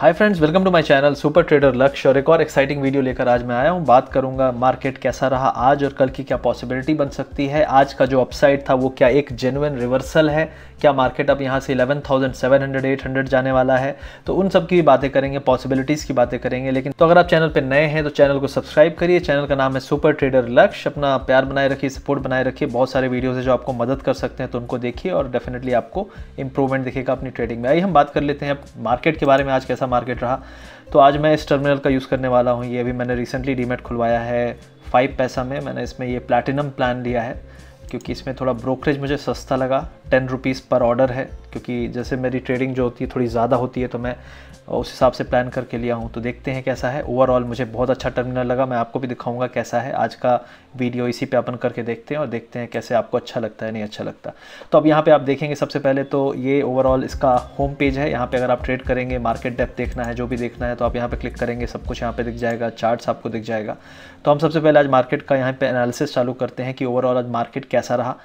hi friends welcome to my channel super trader Lakshya और एक और एक्साइटिंग वीडियो लेकर आज मैं आया हूँ बात करूंगा मार्केट कैसा रहा आज और कल की क्या पॉसिबिलिटी बन सकती है आज का जो अपसाइड था वो क्या एक जेनुअन रिवर्सल है क्या मार्केट अब यहाँ से 11,700 800 जाने वाला है तो उन सब की बातें करेंगे पॉसिबिलिटीज़ की बातें करेंगे लेकिन तो अगर आप चैनल पर नए हैं तो चैनल को सब्सक्राइब करिए चैनल का नाम है सुपर ट्रेडर लक्ष्य अपना प्यार बनाए रखिए सपोर्ट बनाए रखिए बहुत सारे वीडियोज़ है जो आपको मदद कर सकते हैं तो उनको देखिए और डेफिनेटली आपको इंप्रूवमेंट दिखेगा अपनी ट्रेडिंग में आइए हम बात कर लेते हैं मार्केट के बारे में आज कैसा अच्छा मार्केट रहा तो आज मैं इस टर्मिनल का यूज़ करने वाला हूँ ये अभी मैंने रिसेंटली डीमेट खुलवाया है फाइव पैसा में मैंने इसमें ये प्लैटिनम प्लान लिया है क्योंकि इसमें थोड़ा ब्रोकरेज मुझे सस्ता लगा टेन रुपीज़ पर ऑर्डर है क्योंकि जैसे मेरी ट्रेडिंग जो होती है थोड़ी ज़्यादा होती है तो मैं और उस हिसाब से प्लान करके लिया हूँ तो देखते हैं कैसा है ओवरऑल मुझे बहुत अच्छा टर्मिनल लगा मैं आपको भी दिखाऊंगा कैसा है आज का वीडियो इसी पे अपन करके देखते हैं और देखते हैं कैसे आपको अच्छा लगता है नहीं अच्छा लगता तो अब यहाँ पे आप देखेंगे सबसे पहले तो ये ओवरऑल इसका होम पेज है यहाँ पर अगर आप ट्रेड करेंगे मार्केट डेप्थ देखना है जो भी देखना है तो आप यहाँ पर क्लिक करेंगे सब कुछ यहाँ पर दिख जाएगा चार्ट्स आपको दिख जाएगा तो हम सबसे पहले आज मार्केट का यहाँ पर एनालिसिस चालू करते हैं कि ओवरऑल आज मार्केट कैसा रहा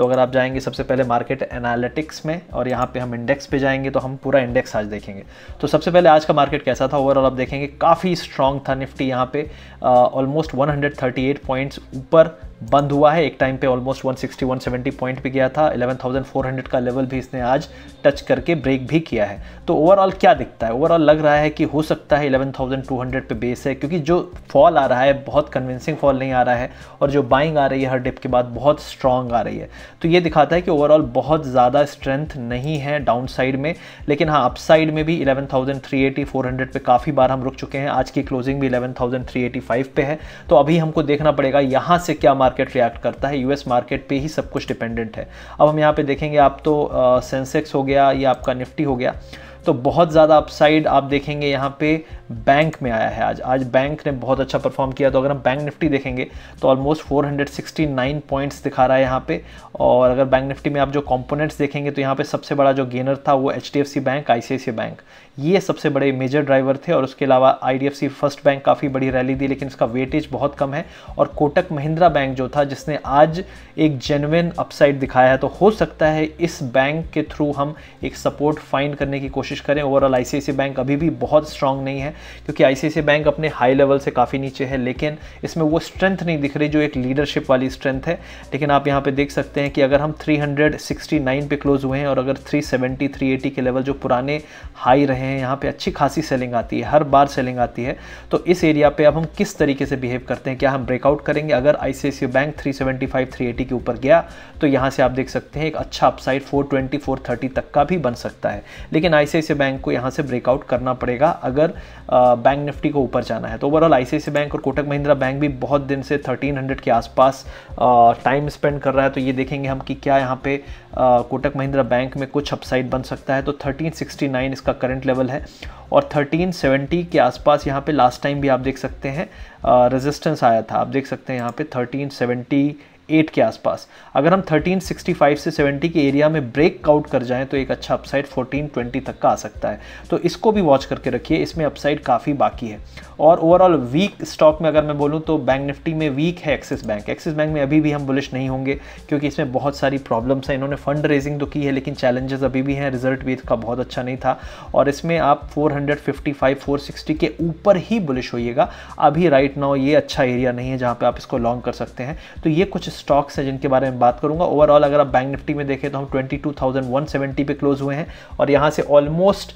तो अगर आप जाएंगे सबसे पहले मार्केट एनालिटिक्स में और यहाँ पे हम इंडेक्स पे जाएंगे तो हम पूरा इंडेक्स आज देखेंगे तो सबसे पहले आज का मार्केट कैसा था ओवरऑल आप देखेंगे काफ़ी स्ट्रांग था निफ्टी यहाँ पे ऑलमोस्ट 138 पॉइंट्स ऊपर बंद हुआ है एक टाइम पे ऑलमोस्ट 160 170 पॉइंट पे गया था 11,400 का लेवल भी इसने आज टच करके ब्रेक भी किया है तो ओवरऑल क्या दिखता है ओवरऑल लग रहा है कि हो सकता है 11,200 पे बेस है क्योंकि जो फॉल आ रहा है बहुत कन्विंसिंग फॉल नहीं आ रहा है और जो बाइंग आ रही है हर डिप के बाद बहुत स्ट्रांग आ रही है तो ये दिखाता है कि ओवरऑल बहुत ज़्यादा स्ट्रेंथ नहीं है डाउन साइड में लेकिन हाँ अप साइड में भी फोर हंड्रेड पर काफ़ी बार हम रुक चुके हैं आज की क्लोजिंग भी फाइव पे है तो अभी हमको देखना पड़ेगा यहाँ से क्या मार मार्केट रिएक्ट करता है यूएस मार्केट पे ही सब कुछ डिपेंडेंट है अब हम यहाँ पे देखेंगे आप तो सेंसेक्स हो गया या आपका निफ्टी हो गया तो बहुत ज़्यादा अपसाइड आप देखेंगे यहाँ पे बैंक में आया है आज आज बैंक ने बहुत अच्छा परफॉर्म किया तो अगर हम बैंक निफ्टी देखेंगे तो ऑलमोस्ट 469 पॉइंट्स दिखा रहा है यहाँ पे और अगर बैंक निफ्टी में आप जो कंपोनेंट्स देखेंगे तो यहाँ पे सबसे बड़ा जो गेनर था वो एच बैंक आई बैंक ये सबसे बड़े मेजर ड्राइवर थे और उसके अलावा आई फर्स्ट बैंक काफ़ी बड़ी रैली दी लेकिन उसका वेटेज बहुत कम है और कोटक महिंद्रा बैंक जो था जिसने आज एक जेनविन अपसाइड दिखाया है तो हो सकता है इस बैंक के थ्रू हम एक सपोर्ट फाइंड करने की कोशिश करें ओवरऑल आई बैंक अभी भी बहुत स्ट्रांग नहीं है क्योंकि आई बैंक अपने हाई लेवल से काफ़ी नीचे है लेकिन इसमें वो स्ट्रेंथ नहीं दिख रही जो एक लीडरशिप वाली स्ट्रेंथ है लेकिन आप यहाँ पर देख सकते हैं कि अगर हम थ्री पे क्लोज हुए हैं और अगर थ्री सेवेंटी के लेवल जो पुराने हाई रहे हैं हैं यहाँ पे अच्छी खासी सेलिंग आती है हर बार सेलिंग आती है तो इस एरिया पे अब हम किस तरीके से बिहेव करते हैं क्या हम ब्रेकआउट करेंगे अगर आई बैंक 375 380 के ऊपर गया तो यहाँ से आप देख सकते हैं एक अच्छा अपसाइड 420 430 तक का भी बन सकता है लेकिन आई बैंक को यहाँ से ब्रेकआउट करना पड़ेगा अगर बैंक निफ्टी को ऊपर जाना है तो ओवरऑल आई बैंक और कोटक महिंद्रा बैंक भी बहुत दिन से थर्टीन के आसपास टाइम स्पेंड कर रहा है तो ये देखेंगे हम कि क्या यहाँ पे कोटक महिंद्रा बैंक में कुछ अपसाइड बन सकता है तो 1369 इसका करंट लेवल लेवल है और 1370 के आसपास यहाँ पे लास्ट टाइम भी आप देख सकते हैं रेजिस्टेंस आया था आप देख सकते हैं यहाँ पे 1370 एट के आसपास अगर हम 1365 से 70 के एरिया में ब्रेक आउट कर जाएं तो एक अच्छा अपसाइड 1420 तक का आ सकता है तो इसको भी वॉच करके रखिए इसमें अपसाइड काफ़ी बाकी है और ओवरऑल वीक स्टॉक में अगर मैं बोलूँ तो बैंक निफ्टी में वीक है एक्सिस बैंक एक्सिस बैंक में अभी भी हम बुलिश नहीं होंगे क्योंकि इसमें बहुत सारी प्रॉब्लम्स हैं इन्होंने फंड रेजिंग तो की है लेकिन चैलेंजेस अभी भी हैं रिजल्ट भी इसका बहुत अच्छा नहीं था और इसमें आप फोर सिक्सटी के ऊपर ही बुलिश होइएगा अभी राइट नाउ ये अच्छा एरिया नहीं है जहाँ पर आप इसको लॉन्ग कर सकते हैं तो ये कुछ स्टॉक्स हैं जिनके बारे में बात करूंगा ओवरऑल अगर आप बैंक निफ्टी में देखें तो हम 22,170 पे क्लोज हुए हैं और यहाँ से ऑलमोस्ट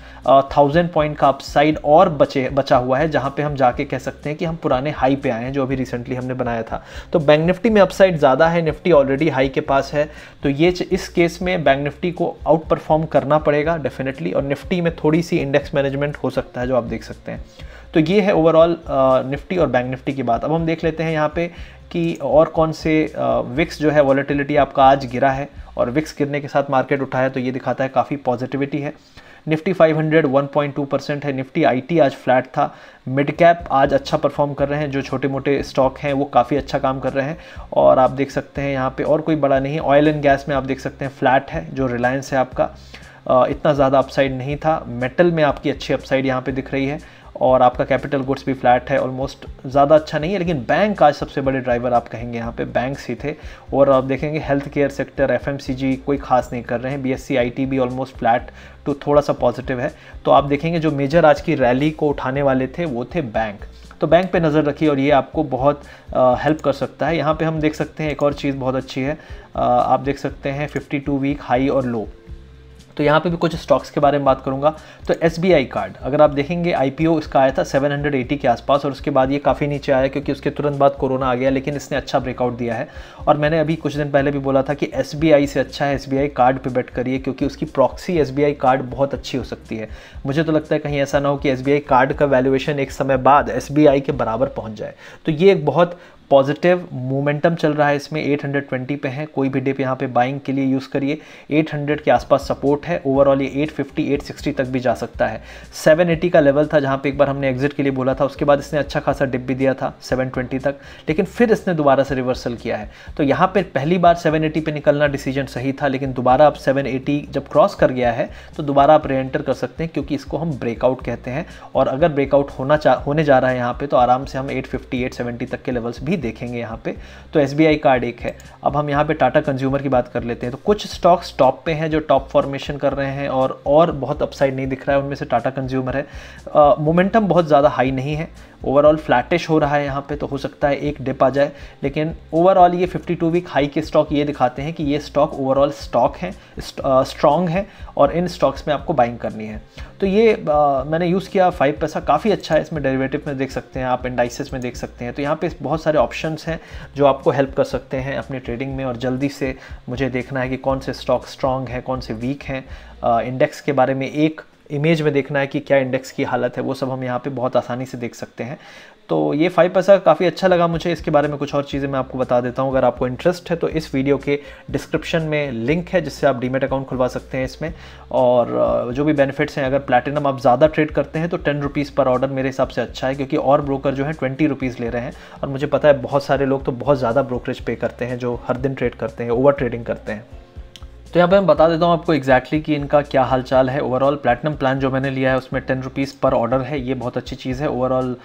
थाउजेंड पॉइंट का अपसाइड और बचे बचा हुआ है जहाँ पे हम जाके कह सकते हैं कि हम पुराने हाई पे आए हैं जो अभी रिसेंटली हमने बनाया था तो बैंक निफ्टी में अपसाइड ज़्यादा है निफ्टी ऑलरेडी हाई के पास है तो ये इस केस में बैंक निफ्टी को आउट परफॉर्म करना पड़ेगा डेफिनेटली और निफ्टी में थोड़ी सी इंडेक्स मैनेजमेंट हो सकता है जो आप देख सकते हैं तो ये है ओवरऑल निफ्टी uh, और बैंक निफ्टी की बात अब हम देख लेते हैं यहाँ पे कि और कौन से विक्स uh, जो है वॉलेटिलिटी आपका आज गिरा है और विक्स गिरने के साथ मार्केट उठा है तो ये दिखाता है काफ़ी पॉजिटिविटी है निफ्टी 500 1.2 परसेंट है निफ्टी आईटी आज फ्लैट था मिड कैप आज अच्छा परफॉर्म कर रहे हैं जो छोटे मोटे स्टॉक हैं वो काफ़ी अच्छा काम कर रहे हैं और आप देख सकते हैं यहाँ पे और कोई बड़ा नहीं ऑयल एंड गैस में आप देख सकते हैं फ्लैट है जो रिलायंस है आपका uh, इतना ज़्यादा अपसाइड नहीं था मेटल में आपकी अच्छी अपसाइड यहाँ पे दिख रही है और आपका कैपिटल गुड्स भी फ्लैट है ऑलमोस्ट ज़्यादा अच्छा नहीं है लेकिन बैंक आज सबसे बड़े ड्राइवर आप कहेंगे यहाँ पे बैंक्स ही थे और आप देखेंगे हेल्थ केयर सेक्टर एफ कोई खास नहीं कर रहे हैं बी एस भी ऑलमोस्ट फ्लैट तो थोड़ा सा पॉजिटिव है तो आप देखेंगे जो मेजर आज की रैली को उठाने वाले थे वो थे बैंक तो बैंक पे नज़र रखिए और ये आपको बहुत हेल्प कर सकता है यहाँ पे हम देख सकते हैं एक और चीज़ बहुत अच्छी है आ, आप देख सकते हैं 52 वीक हाई और लो तो यहाँ पे भी कुछ स्टॉक्स के बारे में बात करूँगा तो एस कार्ड अगर आप देखेंगे आई इसका आया था 780 के आसपास और उसके बाद ये काफ़ी नीचे आया क्योंकि उसके तुरंत बाद कोरोना आ गया लेकिन इसने अच्छा ब्रेकआउट दिया है और मैंने अभी कुछ दिन पहले भी बोला था कि एस से अच्छा है एस कार्ड पर बेट करिए क्योंकि उसकी प्रॉक्सी एस कार्ड बहुत अच्छी हो सकती है मुझे तो लगता है कहीं ऐसा ना हो कि एस कार्ड का वैल्यूएशन एक समय बाद एस के बराबर पहुँच जाए तो ये एक बहुत पॉजिटिव मोमेंटम चल रहा है इसमें 820 पे है कोई भी डिप यहाँ पे बाइंग के लिए यूज़ करिए 800 के आसपास सपोर्ट है ओवरऑल ये 850 860 तक भी जा सकता है 780 का लेवल था जहाँ पे एक बार हमने एग्जिट के लिए बोला था उसके बाद इसने अच्छा खासा डिप भी दिया था 720 तक लेकिन फिर इसने दोबारा से रिवर्सल किया है तो यहाँ पर पहली बार सेवन एटी निकलना डिसीजन सही था लेकिन दोबारा आप सेवन जब क्रॉस कर गया है तो दोबारा आप रेंटर कर सकते हैं क्योंकि इसको हम ब्रेकआउट कहते हैं और अगर ब्रेकआउट होना होने जा रहा है यहाँ पर तो आराम से हम एट फिफ्टी तक के लेवल्स भी भी देखेंगे यहाँ पे तो एस कार्ड एक है अब हम यहाँ पे टाटा कंज्यूमर की बात कर लेते हैं तो कुछ स्टॉक्स टॉप पे हैं जो टॉप फॉर्मेशन कर रहे हैं और और बहुत अपसाइड नहीं दिख रहा है उनमें से टाटा कंज्यूमर है मोमेंटम बहुत ज़्यादा हाई नहीं है ओवरऑल फ्लैटिश हो रहा है यहाँ पे तो हो सकता है एक डिप आ जाए लेकिन ओवरऑल ये 52 वीक हाई के स्टॉक ये दिखाते हैं कि ये स्टॉक ओवरऑल स्टॉक है स्ट्रॉन्ग है और इन स्टॉक्स में आपको बाइंग करनी है तो ये आ, मैंने यूज़ किया फाइव पैसा काफ़ी अच्छा है इसमें डेरिवेटिव में देख सकते हैं आप इंडाइसिस में देख सकते हैं तो यहाँ पे बहुत सारे ऑप्शंस हैं जो आपको हेल्प कर सकते हैं अपने ट्रेडिंग में और जल्दी से मुझे देखना है कि कौन से स्टॉक स्ट्रांग हैं कौन से वीक हैं इंडेक्स के बारे में एक इमेज में देखना है कि क्या इंडेक्स की हालत है वो सब हम यहाँ पे बहुत आसानी से देख सकते हैं तो ये फाइव पैसा काफ़ी अच्छा लगा मुझे इसके बारे में कुछ और चीज़ें मैं आपको बता देता हूँ अगर आपको इंटरेस्ट है तो इस वीडियो के डिस्क्रिप्शन में लिंक है जिससे आप डीमेट अकाउंट खुलवा सकते हैं इसमें और जो भी बेनिफिट्स हैं अगर प्लेटिनम आप ज़्यादा ट्रेड करते हैं तो टेन रुपीज़ पर ऑर्डर मेरे हिसाब से अच्छा है क्योंकि और ब्रोकर जो है ट्वेंटी रुपीज़ ले रहे हैं और मुझे पता है बहुत सारे लोग तो बहुत ज़्यादा ब्रोकरेज पे करते हैं जो हर दिन ट्रेड करते हैं ओवर ट्रेडिंग करते हैं तो यहाँ पे मैं बता देता हूँ आपको एक्जैक्टली exactly कि इनका क्या हालचाल है ओवरऑल प्लैटिनम प्लान जो मैंने लिया है उसमें टेन रुपीज़ पर ऑर्डर है ये बहुत अच्छी चीज़ है ओवरऑल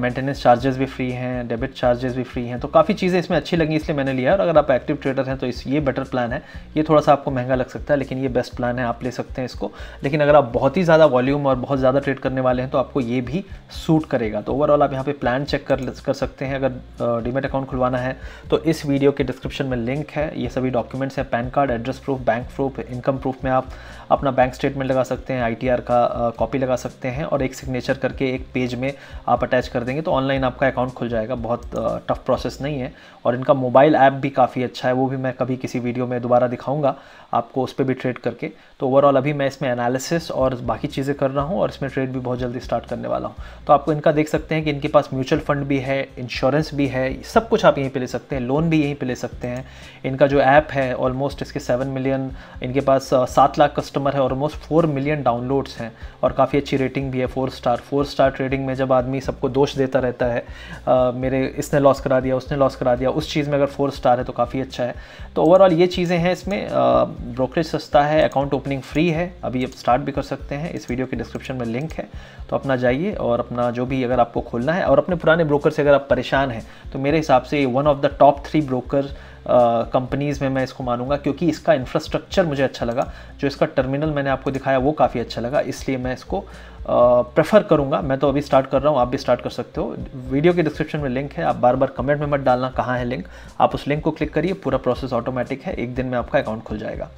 मेंटेनेंस चार्जेस भी फ्री हैं डेबिट चार्जेस भी फ्री हैं तो काफ़ी चीज़ें इसमें अच्छी लगी इसलिए मैंने लिया और अगर आप एक्टिव ट्रेडर हैं तो इस ये बेटर प्लान है ये थोड़ा सा आपको महंगा लग सकता है लेकिन ये बेस्ट प्लान है आप ले सकते हैं इसको लेकिन अगर आप बहुत ही ज़्यादा वॉल्यूम और बहुत ज़्यादा ट्रेड करने वाले हैं तो आपको ये भी सूट करेगा तो ओवरऑल आप यहाँ पर प्लान चेक कर कर सकते हैं अगर डीमेट अकाउंट खुलवाना है तो इस वीडियो के डिस्क्रिप्शन में लिंक है ये सभी डॉक्यूमेंट्स हैं PAN card address proof proof bank proof income proof में आप अपना बैंक स्टेटमेंट लगा सकते हैं आई का कॉपी लगा सकते हैं और एक सिग्नेचर करके एक पेज में आप अटैच कर देंगे तो ऑनलाइन आपका अकाउंट खुल जाएगा बहुत टफ प्रोसेस नहीं है और इनका मोबाइल ऐप भी काफ़ी अच्छा है वो भी मैं कभी किसी वीडियो में दोबारा दिखाऊंगा आपको उस पर भी ट्रेड करके तो ओवरऑल अभी मैं इसमें एनालिसिस और बाकी चीज़ें कर रहा हूँ और इसमें ट्रेड भी बहुत जल्दी स्टार्ट करने वाला हूँ तो आपको इनका देख सकते हैं कि इनके पास म्यूचुअल फंड भी है इंश्योरेंस भी है सब कुछ आप यहीं पर ले सकते हैं लोन भी यहीं पर ले सकते हैं इनका जो ऐप है ऑलमोस्ट इसके सेवन मिलियन इनके पास सात लाख कस्टमर है ऑलमोस्ट फोर मिलियन डाउनलोड्स हैं और काफ़ी अच्छी रेटिंग भी है four star four star trading में जब आदमी सबको दोष देता रहता है आ, मेरे इसने लॉस करा दिया उसने लॉस करा दिया उस चीज़ में अगर फोर स्टार है तो काफ़ी अच्छा है तो ओवरऑल ये चीज़ें हैं इसमें ब्रोकरेज सस्ता है अकाउंट ओपनिंग फ्री है अभी आप स्टार्ट भी कर सकते हैं इस वीडियो के डिस्क्रिप्शन में लिंक है तो अपना जाइए और अपना जो भी अगर आपको खोलना है और अपने पुराने ब्रोकर से अगर आप परेशान हैं तो मेरे हिसाब से one of the top three broker companies में मैं इसको मानूंगा क्योंकि इसका इंफ्रास्ट्रक्चर मुझे अच्छा लगा जो इसका टर्मिनल मैंने आपको दिखाया वो काफ़ी अच्छा लगा इसलिए मैं इसको प्रेफर करूँगा मैं तो अभी स्टार्ट कर रहा हूँ आप भी स्टार्ट कर सकते हो वीडियो के डिस्क्रिप्शन में लिंक है आप बार बार कमेंट में मत डालना कहाँ है लिंक आप उस लिंक को क्लिक करिए पूरा प्रोसेस ऑटोमेटिक है एक दिन में आपका अकाउंट खुल जाएगा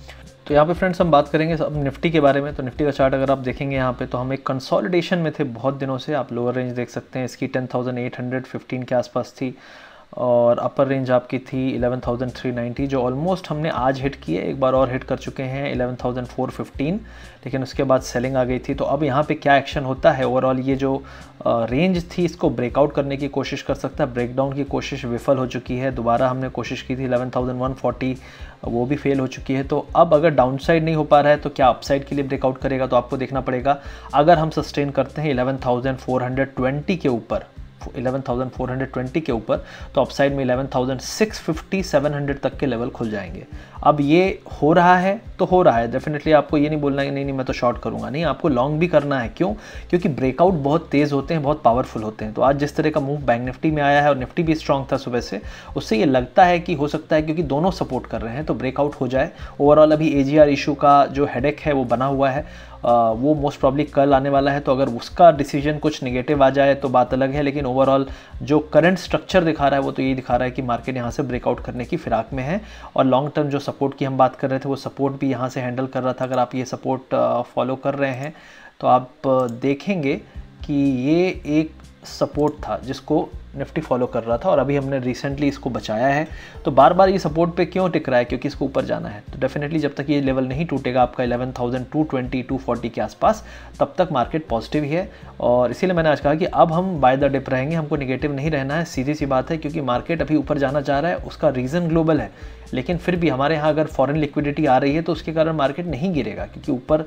तो यहाँ पे फ्रेंड्स हम बात करेंगे अब निफ्टी के बारे में तो निफ्टी का चार्ट अगर आप देखेंगे यहाँ पे तो हम एक कंसोलिडेशन में थे बहुत दिनों से आप लोअर रेंज देख सकते हैं इसकी फिफ्टीन के आसपास थी और अपर रेंज आपकी थी 11,390 जो ऑलमोस्ट हमने आज हिट किए एक बार और हिट कर चुके हैं 11,415 लेकिन उसके बाद सेलिंग आ गई थी तो अब यहाँ पे क्या एक्शन होता है ओवरऑल ये जो रेंज थी इसको ब्रेकआउट करने की कोशिश कर सकता है ब्रेकडाउन की कोशिश विफल हो चुकी है दोबारा हमने कोशिश की थी 11,140 वो भी फेल हो चुकी है तो अब अगर डाउनसाइड नहीं हो पा रहा है तो क्या अपसाइड के लिए ब्रेकआउट करेगा तो आपको देखना पड़ेगा अगर हम सस्टेन करते हैं 11,420 के ऊपर 11,420 के ऊपर तो अपसाइड में 11,650 700 तक के लेवल खुल जाएंगे अब ये हो रहा है तो हो रहा है डेफिनेटली आपको ये नहीं बोलना है नहीं नहीं मैं तो शॉर्ट करूंगा नहीं आपको लॉन्ग भी करना है क्यों क्योंकि ब्रेकआउट बहुत तेज़ होते हैं बहुत पावरफुल होते हैं तो आज जिस तरह का मूव बैंक निफ्टी में आया है और निफ्टी भी स्ट्रांग था सुबह से उससे ये लगता है कि हो सकता है क्योंकि दोनों सपोर्ट कर रहे हैं तो ब्रेकआउट हो जाए ओवरऑल अभी ए इशू का जो हेडेक है वो बना हुआ है वो मोस्ट प्रॉब्ली कल आने वाला है तो अगर उसका डिसीजन कुछ निगेटिव आ जाए तो बात अलग है लेकिन ओवरऑल जो करंट स्ट्रक्चर दिखा रहा है वो तो ये दिखा रहा है कि मार्केट यहाँ से ब्रेकआउट करने की फिराक में है और लॉन्ग टर्म जो सपोर्ट की हम बात कर रहे थे वो सपोर्ट भी यहाँ से हैंडल कर रहा था अगर आप ये सपोर्ट फॉलो कर रहे हैं तो आप देखेंगे कि ये एक सपोर्ट था जिसको निफ्टी फॉलो कर रहा था और अभी हमने रिसेंटली इसको बचाया है तो बार बार ये सपोर्ट पे क्यों टिक रहा है क्योंकि इसको ऊपर जाना है तो डेफिनेटली जब तक ये लेवल नहीं टूटेगा आपका eleven thousand two twenty two forty के आसपास तब तक मार्केट पॉजिटिव ही है और इसीलिए मैंने आज कहा कि अब हम बाय द डिप रहेंगे हमको निगेटिव नहीं रहना है सीधी सी बात है क्योंकि मार्केट अभी ऊपर जाना चाह रहा है उसका रीज़न ग्लोबल है लेकिन फिर भी हमारे यहाँ अगर फॉरेन लिक्विडिटी आ रही है तो उसके कारण मार्केट नहीं गिरेगा क्योंकि ऊपर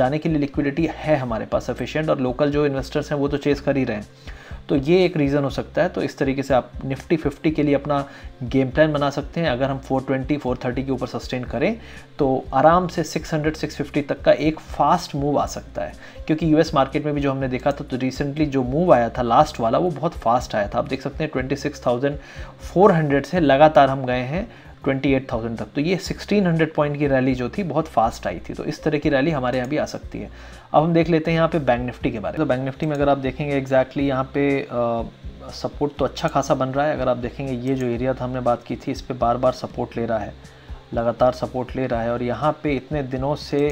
जाने के लिए लिक्विडिटी है हमारे पास सफिशियंट और लोकल जो इन्वेस्टर्स हैं वो तो चेस कर ही रहे हैं तो ये एक रीज़न हो सकता है तो इस तरीके से आप निफ्टी फिफ्टी के लिए अपना गेम प्लान बना सकते हैं अगर हम 420 430 के ऊपर सस्टेन करें तो आराम से 600 650 तक का एक फास्ट मूव आ सकता है क्योंकि यूएस मार्केट में भी जो हमने देखा था तो रिसेंटली जो मूव आया था लास्ट वाला वो बहुत फास्ट आया था आप देख सकते हैं हंड्रेड से लगातार हम गए हैं 28,000 तक तो ये 1600 पॉइंट की रैली जो थी बहुत फास्ट आई थी तो इस तरह की रैली हमारे यहाँ भी आ सकती है अब हम देख लेते हैं यहाँ पे बैंक निफ्टी के बारे में तो बैंक निफ्टी में अगर आप देखेंगे एग्जैक्टली exactly यहाँ पे सपोर्ट तो अच्छा खासा बन रहा है अगर आप देखेंगे ये जो एरिया था हमने बात की थी इस पर बार बार सपोर्ट ले रहा है लगातार सपोर्ट ले रहा है और यहाँ पे इतने दिनों से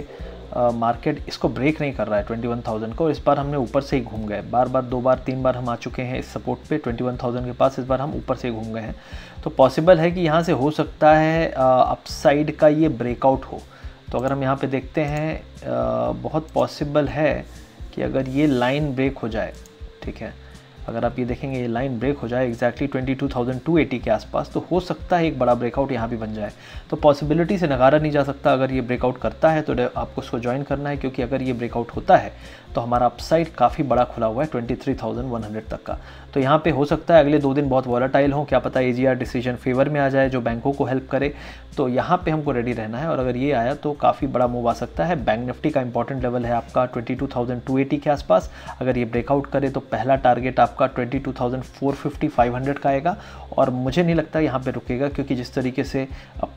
मार्केट इसको ब्रेक नहीं कर रहा है 21,000 को इस बार हमने ऊपर से ही घूम गए बार बार दो बार तीन बार हम आ चुके हैं इस सपोर्ट पे 21,000 के पास इस बार हम ऊपर से घूम गए हैं तो पॉसिबल है कि यहाँ से हो सकता है अपसाइड का ये ब्रेकआउट हो तो अगर हम यहाँ पे देखते हैं आ, बहुत पॉसिबल है कि अगर ये लाइन ब्रेक हो जाए ठीक है अगर आप ये देखेंगे ये लाइन ब्रेक हो जाए एग्जैक्टली ट्वेंटी के आसपास तो हो सकता है एक बड़ा ब्रेकआउट यहाँ भी बन जाए तो पॉसिबिलिटी से नकारा नहीं जा सकता अगर ये ब्रेकआउट करता है तो आपको उसको ज्वाइन करना है क्योंकि अगर ये ब्रेकआउट होता है तो हमारा अपसाइड काफ़ी बड़ा खुला हुआ है ट्वेंटी तक का तो यहाँ पे हो सकता है अगले दो दिन बहुत वॉलाटाइल हो क्या पता ए डिसीजन फेवर में आ जाए जो बैंकों को हेल्प करे तो यहाँ पे हमको रेडी रहना है और अगर ये आया तो काफ़ी बड़ा मूव आ सकता है बैंक निफ्टी का इंपॉर्टेंट लेवल है आपका ट्वेंटी के आसपास अगर ये ब्रेकआउट करे तो पहला टारगेट आपका ट्वेंटी 500 का आएगा और मुझे नहीं लगता यहाँ पर रुकेगा क्योंकि जिस तरीके से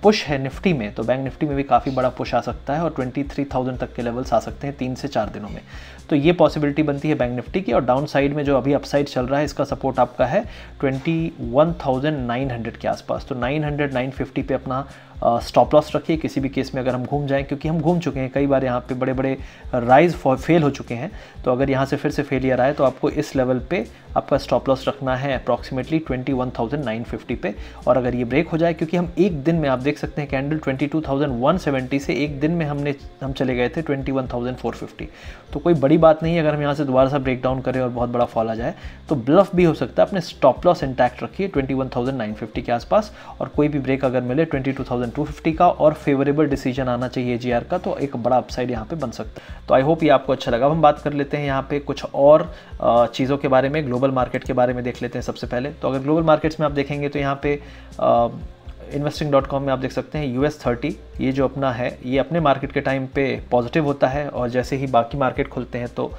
पुश है निफ्टी में तो बैंक निफ्टी में भी काफ़ी बड़ा पुश आ सकता है और ट्वेंटी तक के लेवल्स आ सकते हैं तीन से चार दिनों में तो ये पॉसिबिलिटी बनती है बैंक निफ्टी की और डाउन साइड में जो अभी अपसाइड चल रहा है इसका सपोर्ट आपका है 21,900 के आसपास तो 900 950 पे अपना स्टॉप लॉस रखिए किसी भी केस में अगर हम घूम जाएँ क्योंकि हम घूम चुके हैं कई बार यहाँ पे बड़े बड़े राइज फेल हो चुके हैं तो अगर यहाँ से फिर से फेलियर आए तो आपको इस लेवल पे आपका स्टॉप लॉस रखना है अप्रॉक्सीमेटली 21,950 पे और अगर ये ब्रेक हो जाए क्योंकि हम एक दिन में आप देख सकते हैं कैंडल 22,170 से एक दिन में हमने हम चले गए थे 21,450 तो कोई बड़ी बात नहीं है अगर हम यहाँ से दोबारा सा ब्रेक डाउन करें और बहुत बड़ा फॉल आ जाए तो ब्लफ भी हो सकता है अपने स्टॉप लॉस इंटैक्ट रखिए ट्वेंटी के आसपास और कोई भी ब्रेक अगर मिले ट्वेंटी 250 का और फेवरेबल डिसीजन आना चाहिए जी का तो एक बड़ा अपसाइड यहाँ पे बन सकता है तो आई होप ये आपको अच्छा लगा हम बात कर लेते हैं यहाँ पे कुछ और चीज़ों के बारे में ग्लोबल मार्केट के बारे में देख लेते हैं सबसे पहले तो अगर ग्लोबल मार्केट्स में आप देखेंगे तो यहाँ पे इन्वेस्टिंग डॉट कॉम में आप देख सकते हैं यू एस थर्टी ये जो अपना है ये अपने मार्केट के टाइम पे पॉजिटिव होता है और जैसे ही बाकी मार्केट खुलते हैं तो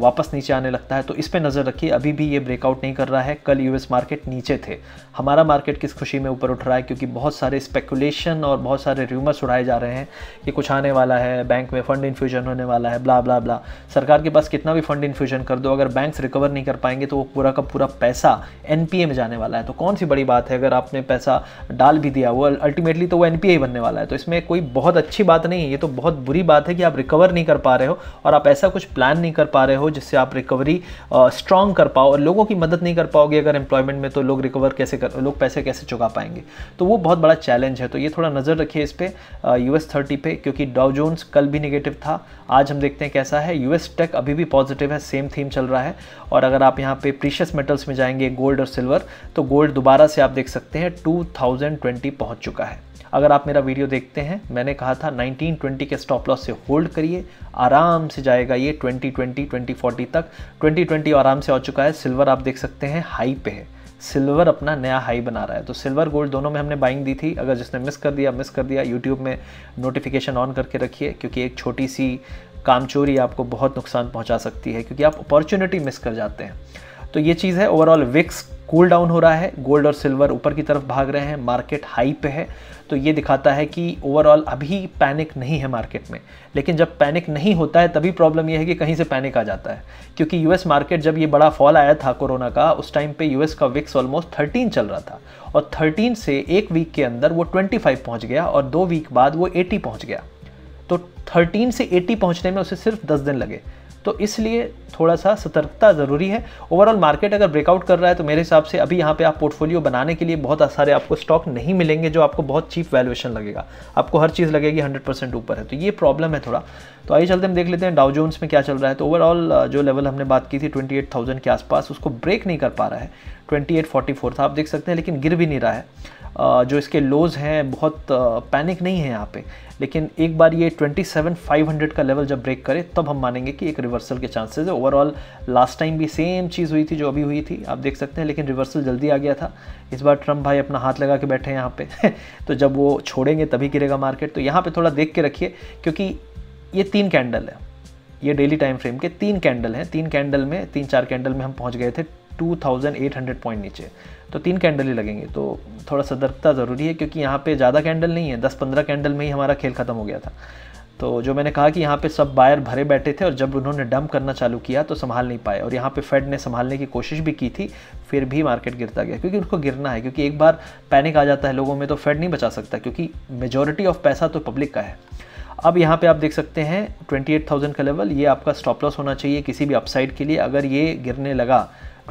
वापस नीचे आने लगता है तो इस पर नज़र रखिए अभी भी ये ब्रेकआउट नहीं कर रहा है कल यूएस मार्केट नीचे थे हमारा मार्केट किस खुशी में ऊपर उठ रहा है क्योंकि बहुत सारे स्पेकुलेशन और बहुत सारे र्यूमर्स उड़ाए जा रहे हैं कि कुछ आने वाला है बैंक में फ़ंड इन्फ्यूजन होने वाला है ब्ला ब्ला ब्ला सरकार के पास कितना भी फ़ंड इन्फ्यूजन कर दो अगर बैंक रिकवर नहीं कर पाएंगे तो वो पूरा का पूरा पैसा एन में जाने वाला है तो कौन सी बड़ी बात है अगर आपने पैसा डाल भी दिया वो अल्टीमेटली तो वो एन बनने वाला है तो इस इसमें कोई बहुत अच्छी बात नहीं है ये तो बहुत बुरी बात है कि आप रिकवर नहीं कर पा रहे हो और आप ऐसा कुछ प्लान नहीं कर पा रहे हो जिससे आप रिकवरी स्ट्रांग कर पाओ और लोगों की मदद नहीं कर पाओगे अगर एम्प्लॉयमेंट में तो लोग रिकवर कैसे कर लोग पैसे कैसे चुका पाएंगे तो वो बहुत बड़ा चैलेंज है तो ये थोड़ा नज़र रखिए इस पर यू एस थर्टी पे क्योंकि डाउ जोन्स कल भी निगेटिव था आज हम देखते हैं कैसा है यू एस टेक अभी भी पॉजिटिव है सेम थीम चल रहा है और अगर आप यहाँ पे प्रीशियस मेटल्स में जाएंगे गोल्ड और सिल्वर तो गोल्ड दोबारा से आप देख सकते हैं टू थाउजेंड ट्वेंटी पहुंच चुका है अगर आप मेरा वीडियो देखते हैं मैंने कहा था 1920 के स्टॉप लॉस से होल्ड करिए आराम से जाएगा ये 2020 2040 तक 2020 आराम से आ चुका है सिल्वर आप देख सकते हैं हाई पे है सिल्वर अपना नया हाई बना रहा है तो सिल्वर गोल्ड दोनों में हमने बाइंग दी थी अगर जिसने मिस कर दिया मिस कर दिया यूट्यूब में नोटिफिकेशन ऑन करके रखिए क्योंकि एक छोटी सी कामचोरी आपको बहुत नुकसान पहुंचा सकती है क्योंकि आप अपॉर्चुनिटी मिस कर जाते हैं तो ये चीज़ है ओवरऑल विक्स कूल डाउन हो रहा है गोल्ड और सिल्वर ऊपर की तरफ भाग रहे हैं मार्केट हाई पे है तो ये दिखाता है कि ओवरऑल अभी पैनिक नहीं है मार्केट में लेकिन जब पैनिक नहीं होता है तभी प्रॉब्लम ये है कि कहीं से पैनिक आ जाता है क्योंकि यूएस मार्केट जब ये बड़ा फॉल आया था कोरोना का उस टाइम पे यूएस का विक्स ऑलमोस्ट थर्टीन चल रहा था और थर्टीन से एक वीक के अंदर वो फाइव पहुँच गया और दो वीक बाद वो एटी पहुँच गया तो थर्टीन से एटी पहुँचने में उसे सिर्फ दस दिन लगे तो इसलिए थोड़ा सा सतर्कता ज़रूरी है ओवरऑल मार्केट अगर ब्रेकआउट कर रहा है तो मेरे हिसाब से अभी यहाँ पे आप पोर्टफोलियो बनाने के लिए बहुत सारे आपको स्टॉक नहीं मिलेंगे जो आपको बहुत चीप वैल्यूएशन लगेगा आपको हर चीज़ लगेगी हंड्रेड परसेंट ऊपर है तो ये प्रॉब्लम है थोड़ा तो आइए चलते हम देख लेते हैं डाउ जोन्स में क्या चल रहा है तो ओवरऑल जो लेवल हमने बात की थी ट्वेंटी के आसपास उसको ब्रेक नहीं कर पा रहा है 2844 था आप देख सकते हैं लेकिन गिर भी नहीं रहा है जो इसके लोज हैं बहुत पैनिक नहीं है यहाँ पे लेकिन एक बार ये 27500 का लेवल जब ब्रेक करे तब हम मानेंगे कि एक रिवर्सल के चांसेस है ओवरऑल लास्ट टाइम भी सेम चीज़ हुई थी जो अभी हुई थी आप देख सकते हैं लेकिन रिवर्सल जल्दी आ गया था इस बार ट्रम्प भाई अपना हाथ लगा के बैठे हैं यहाँ पे तो जब वो छोड़ेंगे तभी गिरेगा मार्केट तो यहाँ पर थोड़ा देख के रखिए क्योंकि ये तीन कैंडल है ये डेली टाइम फ्रेम के तीन कैंडल हैं तीन कैंडल में तीन चार कैंडल में हम पहुंच गए थे 2800 पॉइंट नीचे तो तीन कैंडल ही लगेंगे तो थोड़ा सतर्कता ज़रूरी है क्योंकि यहाँ पे ज़्यादा कैंडल नहीं है 10-15 कैंडल में ही हमारा खेल ख़त्म हो गया था तो जो मैंने कहा कि यहाँ पे सब बायर भरे बैठे थे और जब उन्होंने डंप करना चालू किया तो संभाल नहीं पाए और यहाँ पे फेड ने संभालने की कोशिश भी की थी फिर भी मार्केट गिरता गया क्योंकि उनको गिरना है क्योंकि एक बार पैनिक आ जाता है लोगों में तो फेड नहीं बचा सकता क्योंकि मेजोरिटी ऑफ पैसा तो पब्लिक का है अब यहाँ पे आप देख सकते हैं 28,000 का लेवल ये आपका स्टॉप लॉस होना चाहिए किसी भी अपसाइड के लिए अगर ये गिरने लगा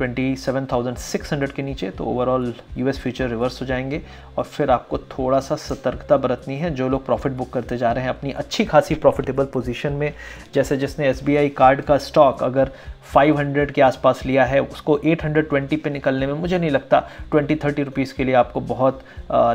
27,600 के नीचे तो ओवरऑल यूएस फ्यूचर रिवर्स हो जाएंगे और फिर आपको थोड़ा सा सतर्कता बरतनी है जो लोग प्रॉफिट बुक करते जा रहे हैं अपनी अच्छी खासी प्रॉफिटेबल पोजीशन में जैसे जिसने एस कार्ड का स्टॉक अगर 500 के आसपास लिया है उसको 820 पे निकलने में मुझे नहीं लगता 20 30 रुपीस के लिए आपको बहुत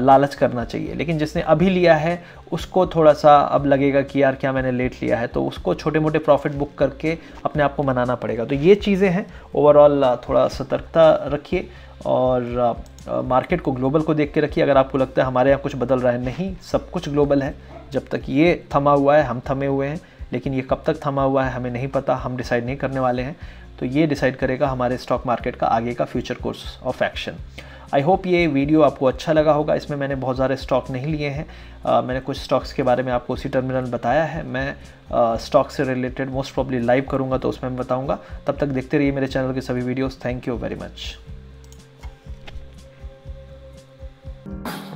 लालच करना चाहिए लेकिन जिसने अभी लिया है उसको थोड़ा सा अब लगेगा कि यार क्या मैंने लेट लिया है तो उसको छोटे मोटे प्रॉफिट बुक करके अपने आप को मनाना पड़ेगा तो ये चीज़ें हैं ओवरऑल थोड़ा सतर्कता रखिए और मार्केट को ग्लोबल को देख के रखिए अगर आपको लगता है हमारे यहाँ कुछ बदल रहा है नहीं सब कुछ ग्लोबल है जब तक ये थमा हुआ है हम थमे हुए हैं लेकिन ये कब तक थमा हुआ है हमें नहीं पता हम डिसाइड नहीं करने वाले हैं तो ये डिसाइड करेगा हमारे स्टॉक मार्केट का आगे का future course of action I hope ये वीडियो आपको अच्छा लगा होगा इसमें मैंने बहुत सारे स्टॉक नहीं लिए हैं मैंने कुछ स्टॉक्स के बारे में आपको उसी टर्मिनल बताया है मैं स्टॉक से रिलेटेड मोस्ट प्रॉब्ली लाइव करूँगा तो उसमें मैं बताऊँगा तब तक देखते रहिए मेरे चैनल के सभी videos thank you very much